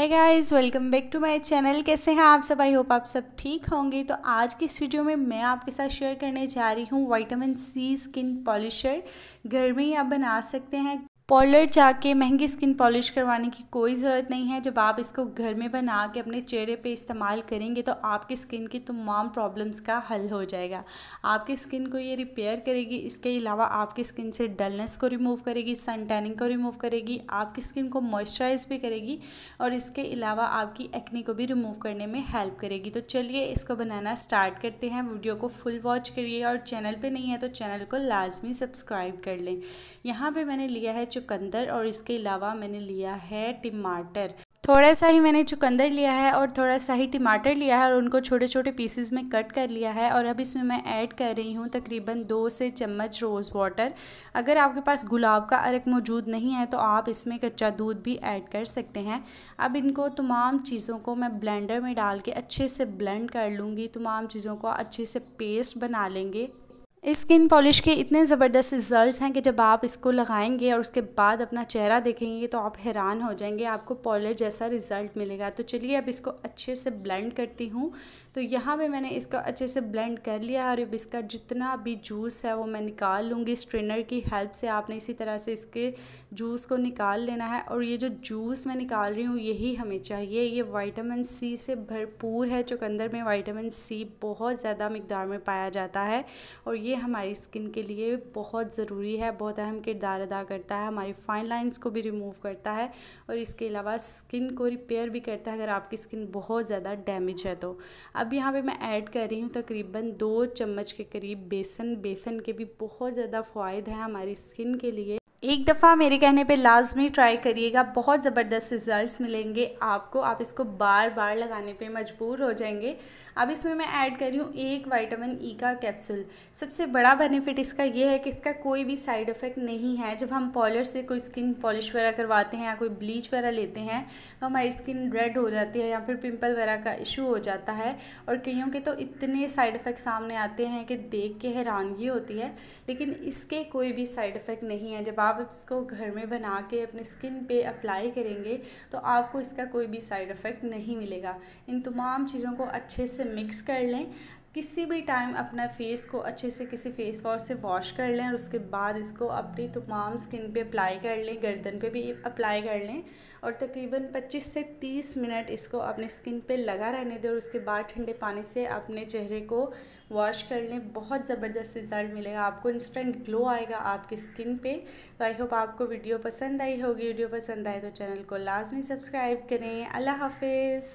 है guys welcome back to my channel कैसे हैं आप सब आई होप आप सब ठीक होंगे तो आज की इस वीडियो में मैं आपके साथ शेयर करने जा रही हूँ वाइटामिन सी स्किन पॉलिशर घर में ही आप बना सकते हैं पार्लर जाके महंगी स्किन पॉलिश करवाने की कोई ज़रूरत नहीं है जब आप इसको घर में बना के अपने चेहरे पे इस्तेमाल करेंगे तो आपकी स्किन की तमाम प्रॉब्लम्स का हल हो जाएगा आपकी स्किन को ये रिपेयर करेगी इसके अलावा आपकी स्किन से डलनेस को रिमूव करेगी सन टैनिंग को रिमूव करेगी आपकी स्किन को मॉइस्चराइज भी करेगी और इसके अलावा आपकी एक्नी को भी रिमूव करने में हेल्प करेगी तो चलिए इसको बनाना स्टार्ट करते हैं वीडियो को फुल वॉच करिए और चैनल पर नहीं है तो चैनल को लाजमी सब्सक्राइब कर लें यहाँ पर मैंने लिया है चुकंदर और इसके अलावा मैंने लिया है टमाटर थोड़ा सा ही मैंने चुकंदर लिया है और थोड़ा सा ही टमाटर लिया है और उनको छोटे छोटे पीसेस में कट कर लिया है और अब इसमें मैं ऐड कर रही हूँ तकरीबन दो से चम्मच रोज़ वाटर अगर आपके पास गुलाब का अर्क मौजूद नहीं है तो आप इसमें कच्चा दूध भी ऐड कर सकते हैं अब इनको तमाम चीज़ों को मैं ब्लेंडर में डाल के अच्छे से ब्लेंड कर लूँगी तमाम चीज़ों को अच्छे से पेस्ट बना लेंगे इस स्किन पॉलिश के इतने ज़बरदस्त रिजल्ट्स हैं कि जब आप इसको लगाएंगे और उसके बाद अपना चेहरा देखेंगे तो आप हैरान हो जाएंगे आपको पॉलर जैसा रिज़ल्ट मिलेगा तो चलिए अब इसको अच्छे से ब्लेंड करती हूँ तो यहाँ पे मैंने इसको अच्छे से ब्लेंड कर लिया और अब इसका जितना भी जूस है वो मैं निकाल लूँगी स्ट्रेनर की हेल्प से आपने इसी तरह से इसके जूस को निकाल लेना है और ये जो जूस मैं निकाल रही हूँ यही हमें चाहिए ये वाइटामिन सी से भरपूर है चुकंदर में वाइटामिन सी बहुत ज़्यादा मकदार में पाया जाता है और ये ये हमारी स्किन के लिए बहुत ज़रूरी है बहुत अहम किरदार अदा करता है हमारी फाइन लाइंस को भी रिमूव करता है और इसके अलावा स्किन को रिपेयर भी करता है अगर आपकी स्किन बहुत ज़्यादा डैमेज है तो अब यहाँ पे मैं ऐड कर रही हूँ तकरीबन दो चम्मच के करीब बेसन बेसन के भी बहुत ज़्यादा फ़ायद हैं हमारी स्किन के लिए एक दफ़ा मेरे कहने पे लाजमी ट्राई करिएगा बहुत ज़बरदस्त रिज़ल्ट्स मिलेंगे आपको आप इसको बार बार लगाने पे मजबूर हो जाएंगे अब इसमें मैं ऐड कर रही हूँ एक वाइटामिन ई e का कैप्सूल सबसे बड़ा बेनिफिट इसका ये है कि इसका कोई भी साइड इफ़ेक्ट नहीं है जब हम पॉलर से कोई स्किन पॉलिश वगैरह करवाते हैं या कोई ब्लीच वगैरह लेते हैं तो हमारी स्किन रेड हो जाती है या फिर पिम्पल वगैरह का इशू हो जाता है और कईयों के तो इतने साइड इफ़ेक्ट सामने आते हैं कि देख के हैरानगी होती है लेकिन इसके कोई भी साइड इफ़ेक्ट नहीं है जब आप आप इसको घर में बना के अपने स्किन पे अप्लाई करेंगे तो आपको इसका कोई भी साइड इफ़ेक्ट नहीं मिलेगा इन तमाम चीज़ों को अच्छे से मिक्स कर लें किसी भी टाइम अपना फेस को अच्छे से किसी फेस वॉश से वॉश कर लें और उसके बाद इसको अपनी तमाम स्किन पे अप्लाई कर लें गर्दन पे भी अप्लाई कर लें और तकरीबन 25 से 30 मिनट इसको अपने स्किन पे लगा रहने दें और उसके बाद ठंडे पानी से अपने चेहरे को वॉश कर लें बहुत ज़बरदस्त रिज़ल्ट मिलेगा आपको इंस्टेंट ग्लो आएगा आपकी स्किन पे तो आई होप आपको वीडियो पसंद आई होगी वीडियो पसंद आए तो चैनल को लाजमी सब्सक्राइब करें अल्लाह हाफिज़